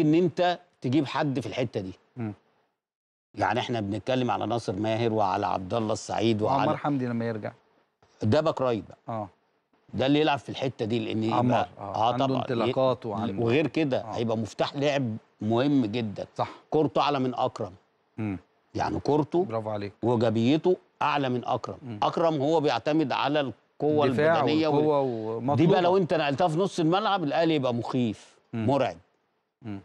ان انت تجيب حد في الحته دي م. يعني احنا بنتكلم على ناصر ماهر وعلى عبد الله السعيد وعلى عمار حمدي لما يرجع ده باك رايت بقى اه ده اللي يلعب في الحته دي لان عمار اه, آه عنده انطلاقات وعنده وغير كده آه. هيبقى مفتاح لعب مهم جدا صح كورته اعلى من اكرم م. يعني كورته برافو عليك وايجابيته اعلى من اكرم م. اكرم هو بيعتمد على القوه البدنيه والقوه وال... دي بقى لو انت نقلتها في نص الملعب الاهلي يبقى مخيف م. مرعب م.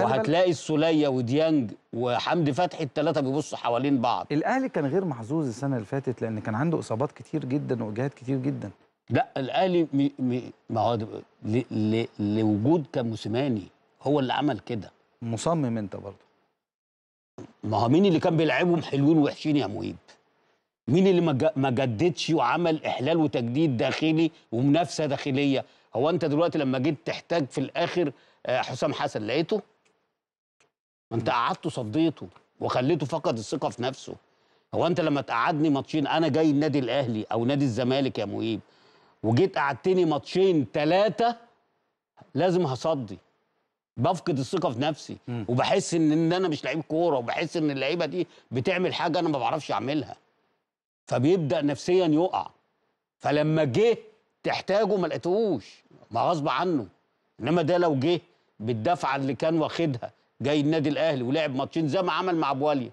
وهتلاقي السوليه وديانج وحمدي فتحي الثلاثه بيبصوا حوالين بعض الاهلي كان غير محظوظ السنه اللي فاتت لان كان عنده اصابات كتير جدا وجهات كتير جدا لا الاهلي ما هو لوجود كموسيماني هو اللي عمل كده مصمم انت برضه ما هو مين اللي كان بيلعبهم حلوين وحشين يا مهيب مين اللي ما جددش وعمل احلال وتجديد داخلي ومنافسه داخليه هو انت دلوقتي لما جيت تحتاج في الاخر آه، حسام حسن لقيته ما انت قعدته صديته وخليته فقد الثقه في نفسه هو انت لما تقعدني ماتشين انا جاي النادي الاهلي او نادي الزمالك يا مهيب وجيت قعدتني ماتشين ثلاثه لازم هصدي بفقد الثقه في نفسي م. وبحس ان, إن انا مش لعيب كوره وبحس ان اللعيبه دي بتعمل حاجه انا ما بعرفش اعملها فبيبدا نفسيا يقع فلما جه تحتاجه ما لقيتهوش ما غصب عنه انما ده لو جه بالدفعه اللي كان واخدها جاي النادي الاهلي ولعب ماتشين زي ما عمل مع بواليا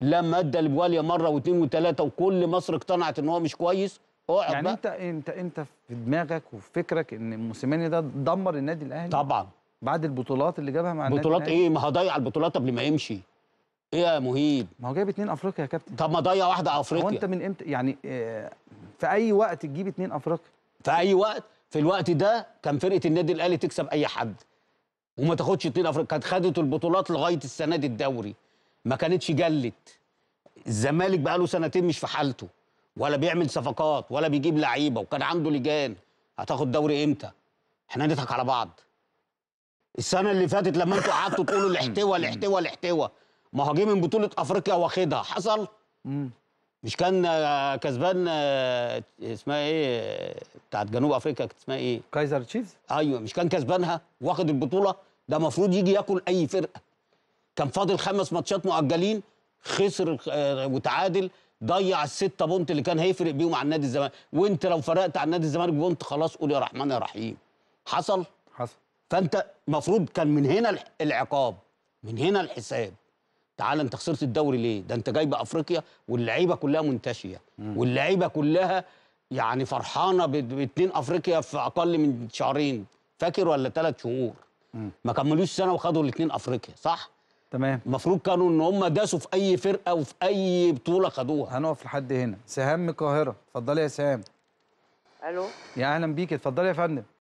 لما ادى لبواليا مره واثنين وثلاثه وكل مصر اقتنعت ان هو مش كويس اقعد يعني بقى. انت انت انت في دماغك وفي فكرك ان موسيماني ده دمر النادي الاهلي طبعا بعد البطولات اللي جابها مع النادي بطولات ايه ما هضيع البطولات قبل ما يمشي ايه يا مهيب ما هو جايب اثنين افريقيا يا كابتن طب ما ضيع واحده افريقيا هو انت من امتى يعني آه، في اي وقت تجيب اثنين افريقيا في اي وقت في الوقت ده كان فرقه النادي الاهلي تكسب اي حد وما تاخدش اثنين افريقيا كانت خدت البطولات لغايه السنه دي الدوري ما كانتش جلت الزمالك بقى له سنتين مش في حالته ولا بيعمل صفقات ولا بيجيب لعيبه وكان عنده لجان هتاخد دوري امتى احنا نضحك على بعض السنه اللي فاتت لما انتوا قعدتوا تقولوا الاحتواء الاحتواء الاحتواء ما هو جه من بطوله افريقيا واخدها حصل مش كان آه، كسبان آه، اسمها ايه بتاعت جنوب افريقيا اسمها ايه كايزر تشيفز ايوه مش كان كسبانها واخد البطوله ده المفروض يجي ياكل اي فرقه كان فاضل خمس ماتشات مؤجلين خسر آه، وتعادل ضيع الستة بونت اللي كان هيفرق بيهم عن نادي الزمالك وانت لو فرقت عن نادي الزمالك بونت خلاص قول يا رحمن يا رحيم حصل حصل فانت المفروض كان من هنا العقاب من هنا الحساب تعال انت خسرت الدوري ليه ده انت جايب افريقيا واللعيبه كلها منتشيه واللعيبه كلها يعني فرحانه باتنين افريقيا في اقل من شهرين فاكر ولا ثلاث شهور ما كملوش سنه وخدوا الاثنين افريقيا صح تمام المفروض كانوا ان هم داسوا في اي فرقه وفي اي بطوله خدوها هنقف لحد هنا سهام من القاهره اتفضلي يا سهام الو يا اهلا بيك اتفضلي يا فندم